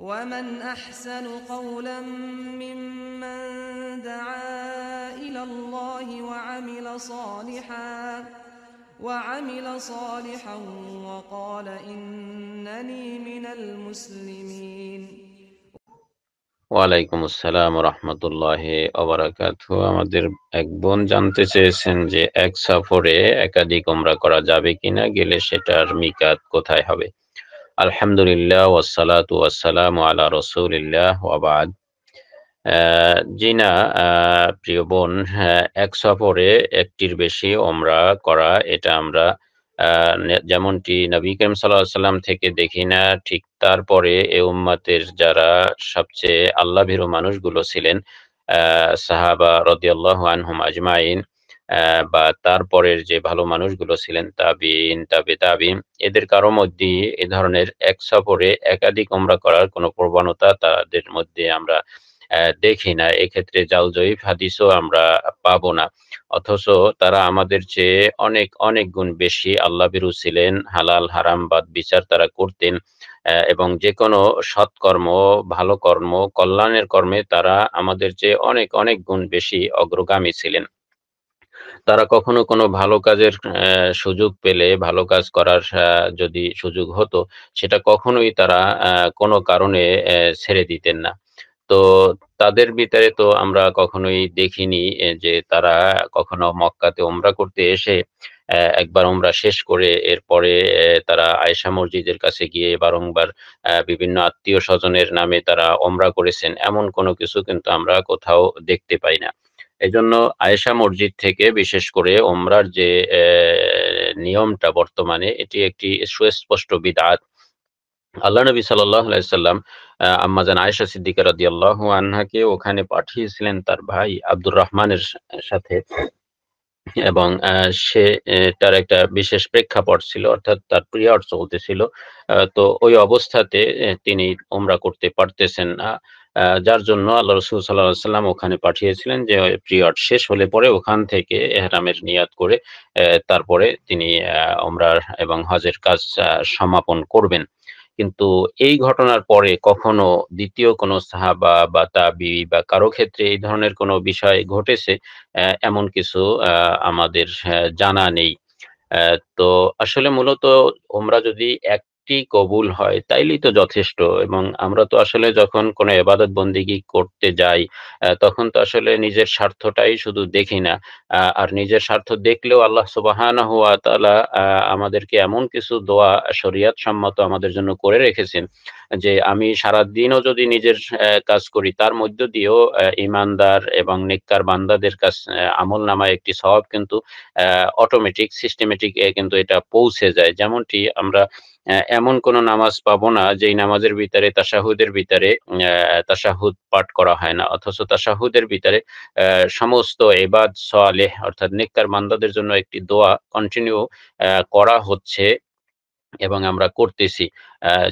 ومن احسن قولا ممن دعا الى الله وعمل صالحا وعمل صالحا وقال انني من المسلمين ওয়ালাইকুম আসসালাম রহমতুল্লাহ অবরাকাত আমাদের এক বোন জানতে চেয়েছেন যে এক সফরে একাধিক উমরা করা যাবে কিনা গেলে সেটার মিকাত কোথায় হবে আলহামদুলিল্লাহ ওয়াসালাতু ওয়াসালাম আলা রসুলিল্লাহ ওয়াবাদ জিনা প্রিয় বোন এক সফরে একটির বেশি ওমরা করা এটা আমরা যেমনটি নবী করিম সাল্লাহ সাল্লাম থেকে দেখি না ঠিক তারপরে এ উম্মাতের যারা সবচেয়ে আল্লাভীরু মানুষগুলো ছিলেন সাহাবা রদিয়াল্লাহ আনহুম আজমাইন বা তারপরের যে ভালো মানুষগুলো ছিলেন তাবিন তাবে তাবিন এদের কারো মধ্যে এ ধরনের এক সফরে একাধিক ওমরা করার কোনো প্রবণতা তাদের মধ্যে আমরা দেখি না এক্ষেত্রে জাল জয়ীফ হাদিসও আমরা পাবো না অথচ তারা আমাদের চেয়ে অনেক অনেক গুণ বেশি আল্লাহ বিরু ছিলেন হালাল হারাম বাদ বিচার তারা করতেন এবং যে কোনো সৎকর্ম ভালো কর্ম কল্যাণের কর্মে তারা আমাদের চেয়ে অনেক অনেক গুণ বেশি অগ্রগামী ছিলেন তারা কখনো কোনো ভালো কাজের সুযোগ পেলে ভালো কাজ করার যদি সুযোগ হতো সেটা কখনোই তারা কোনো কারণে ছেড়ে দিতেন না তো তাদের ভিতরে তো আমরা কখনোই দেখিনি যে তারা কখনো মক্কাতে ওমরা করতে এসে একবার ওমরা শেষ করে এরপরে তারা আয়সা মসজিদের কাছে গিয়ে বারংবার বিভিন্ন আত্মীয় স্বজনের নামে তারা ওমরা করেছেন এমন কোনো কিছু কিন্তু আমরা কোথাও দেখতে পাই না এজন্য আয়েশা মসজিদ থেকে বিশেষ করে ওমরার যে নিয়মটা বর্তমানে এটি একটি সুস্পষ্ট বিদাত আল্লাহ নবী সাল্লাম আম্মাজান আয়েশা সিদ্দিকা রাদি আল্লাহ আনহাকে ওখানে পাঠিয়েছিলেন তার ভাই আব্দুর রহমানের সাথে এবং সে তার একটা বিশেষ প্রেক্ষাপট ছিল অর্থাৎ তার প্রিয়ার চলতেছিল তো ওই অবস্থাতে তিনি ওমরা করতে পারতেছেন না যার জন্য আল্লাহ রসুল সাল্লাহ সাল্লাম ওখানে পাঠিয়েছিলেন যে পিরিয়ড শেষ হলে পরে ওখান থেকে এহরামের নিয়াদ করে তারপরে তিনি ওমরার এবং হজের কাজ সমাপন করবেন কিন্তু এই ঘটনার পরে কখনো দ্বিতীয় কোনো সাহাবা বা তাবি বা কারো ক্ষেত্রে এই ধরনের কোনো বিষয় ঘটেছে এমন কিছু আমাদের জানা নেই তো আসলে মূলত ওমরা যদি এক আমলটি কবুল হয় তাইলেই তো যথেষ্ট এবং আমরা তো আসলে যখন কোনো এবাদত বন্দিগি করতে যাই তখন তো আসলে নিজের স্বার্থটাই শুধু দেখি না আর নিজের স্বার্থ দেখলেও আল্লাহ সুবাহান হুয়া তালা আমাদেরকে এমন কিছু দোয়া শরিয়াত সম্মত আমাদের জন্য করে রেখেছেন যে আমি সারাদিনও যদি নিজের কাজ করি তার মধ্য দিয়েও ইমানদার এবং নিকার বান্দাদের কাছ আমল নামায় একটি স্বভাব কিন্তু অটোমেটিক সিস্টেমেটিক কিন্তু এটা পৌঁছে যায় যেমনটি আমরা এমন কোন নামাজ পাবো না যেই নামাজের ভিতরে তাসাহুদের ভিতরে তাসাহুদ পাঠ করা হয় না অথচ তাসাহুদের ভিতরে সমস্ত এবাদ সালে অর্থাৎ নেককার মান্দাদের জন্য একটি দোয়া কন্টিনিউ করা হচ্ছে এবং আমরা করতেছি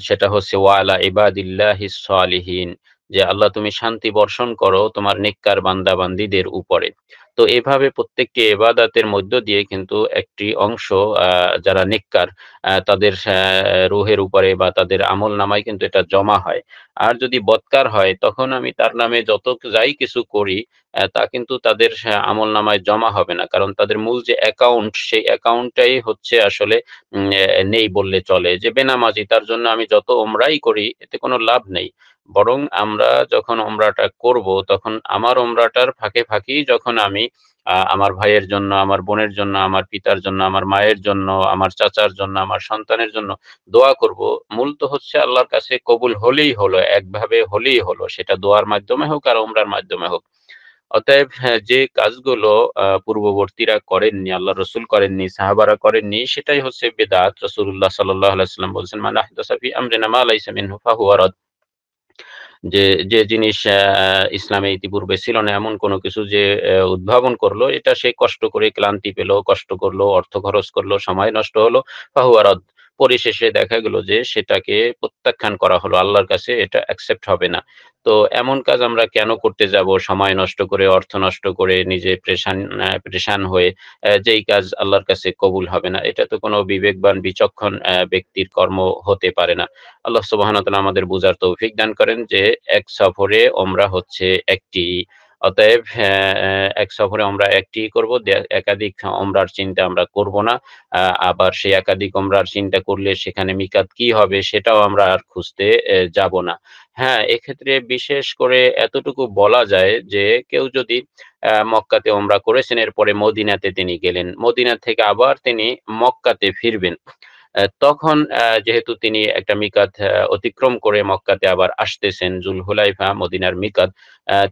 সেটা হচ্ছে ওয়ালা ইবাদিল্লাহ সালিহীন যে আল্লাহ তুমি শান্তি বর্ষণ করো তোমার নিকার বান্দাবান্দিদের উপরে তো এভাবে প্রত্যেকটি এবাদাতের মধ্য দিয়ে কিন্তু একটি অংশ যারা নিকার তাদের রোহের উপরে বা তাদের আমল নামায় কিন্তু এটা জমা হয় আর যদি বৎকার হয় তখন আমি তার নামে যত যাই কিছু করি তা কিন্তু তাদের আমল নামায় জমা হবে না কারণ তাদের মূল যে অ্যাকাউন্ট সেই অ্যাকাউন্টটাই হচ্ছে আসলে নেই বললে চলে যে বেনামাজি তার জন্য আমি যত ওমরাই করি এতে কোনো লাভ নেই বরং আমরা যখন ওমরাটা করব তখন আমার ওমরাটার ফাঁকে ফাঁকি যখন আমি আমার ভাইয়ের জন্য আমার বোনের জন্য আমার পিতার জন্য আমার মায়ের জন্য আমার চাচার জন্য আমার সন্তানের জন্য দোয়া করব মূল তো হচ্ছে আল্লাহর কাছে কবুল হলেই হলো একভাবে হলেই হলো সেটা দোয়ার মাধ্যমে হোক আর ওমরার মাধ্যমে হোক অতএব হ্যাঁ, যে কাজগুলো পূর্ববর্তীরা করেননি আল্লাহ রসুল করেননি সাহাবারা করেননি সেটাই হচ্ছে বেদাত রসুল্লাহ সাল্লাম বলছেন মানে আমরেনা হুফা হুয়ারদ যে যে জিনিস ইসলামে ইতিপূর্বে ছিল না এমন কোনো কিছু যে উদ্ভাবন করলো এটা সে কষ্ট করে ক্লান্তি পেলো কষ্ট করলো অর্থ খরচ করলো সময় নষ্ট হলো ফাহুয়ারদ পরিশেষে দেখা গেল যে সেটাকে প্রত্যাখ্যান করা হলো আল্লাহর কাছে এটা অ্যাকসেপ্ট হবে না তো এমন কাজ আমরা কেন করতে যাব সময় নষ্ট করে অর্থ নষ্ট করে নিজে প্রেশান প্রেশান হয়ে যেই কাজ আল্লাহর কাছে কবুল হবে না এটা তো কোনো বিবেকবান বিচক্ষণ ব্যক্তির কর্ম হতে পারে না আল্লাহ সুবাহ আমাদের বুঝার তৌফিক দান করেন যে এক সফরে আমরা হচ্ছে একটি অতএব হ্যাঁ, হ্যাঁ, এক সফরে আমরা একটি করব একাধিক অমরার চিন্তা আমরা করব না আবার সেই একাধিক অমরার চিন্তা করলে সেখানে মিকাত কি হবে সেটাও আমরা আর খুঁজতে যাব না হ্যাঁ এক্ষেত্রে বিশেষ করে এতটুকু বলা যায় যে কেউ যদি মক্কাতে ওমরা করেছেন এরপরে মদিনাতে তিনি গেলেন মদিনা থেকে আবার তিনি মক্কাতে ফিরবেন তখন যেহেতু তিনি একটা মিকাত অতিক্রম করে মক্কাতে আবার আসতেছেন জুল হুলাইফা মদিনার মিকাত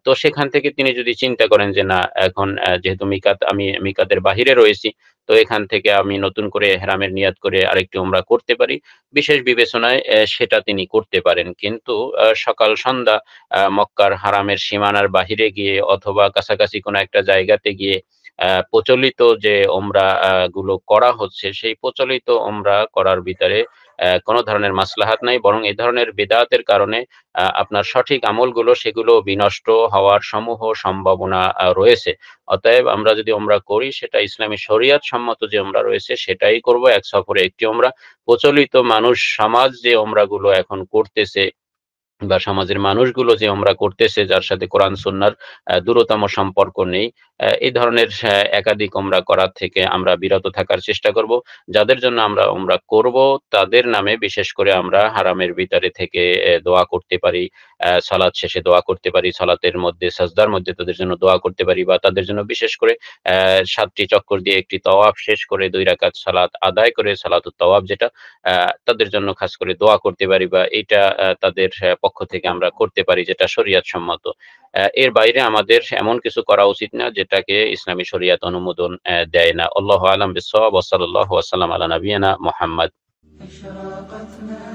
তো সেখান থেকে তিনি যদি চিন্তা করেন যে না এখন যেহেতু মিকাত আমি মিকাতের বাহিরে রয়েছি তো এখান থেকে আমি নতুন করে হেরামের নিয়াত করে আরেকটি উমরা করতে পারি বিশেষ বিবেচনায় সেটা তিনি করতে পারেন কিন্তু সকাল সন্ধ্যা মক্কার হারামের সীমানার বাহিরে গিয়ে অথবা কাছাকাছি কোনো একটা জায়গাতে গিয়ে প্রচলিত যে ওমরা গুলো করা হচ্ছে সেই প্রচলিত ওমরা করার ভিতরে কোনো ধরনের মাসলাহাত নাই বরং এ ধরনের বেদাতের কারণে আপনার সঠিক আমলগুলো সেগুলো বিনষ্ট হওয়ার সমূহ সম্ভাবনা রয়েছে অতএব আমরা যদি আমরা করি সেটা ইসলামী শরিয়াত সম্মত যে আমরা রয়েছে সেটাই করব এক সফরে একটি আমরা প্রচলিত মানুষ সমাজ যে গুলো এখন করতেছে বা সমাজের মানুষগুলো যে আমরা করতেছে যার সাথে কোরআন সুন্নার দূরতম সম্পর্ক নেই এই ধরনের একাধিক ওমরা করার থেকে আমরা বিরত থাকার চেষ্টা করব যাদের জন্য আমরা ওমরা করব তাদের নামে বিশেষ করে আমরা হারামের ভিতরে থেকে দোয়া করতে পারি সালাদ শেষে দোয়া করতে পারি সালাতের মধ্যে সাজদার মধ্যে তাদের জন্য দোয়া করতে পারি বা তাদের জন্য বিশেষ করে সাতটি চক্কর দিয়ে একটি তওয়াব শেষ করে দুই রাকাত সালাত আদায় করে সালাত তওয়াব যেটা তাদের জন্য খাস করে দোয়া করতে পারি বা এটা তাদের পক্ষ পক্ষ থেকে আমরা করতে পারি যেটা শরিয়াত সম্মত এর বাইরে আমাদের এমন কিছু করা উচিত না যেটাকে ইসলামী শরিয়াত অনুমোদন দেয় না আল্লাহ আলম বিসব ওসাল্লাহ আলা নবীনা মোহাম্মদ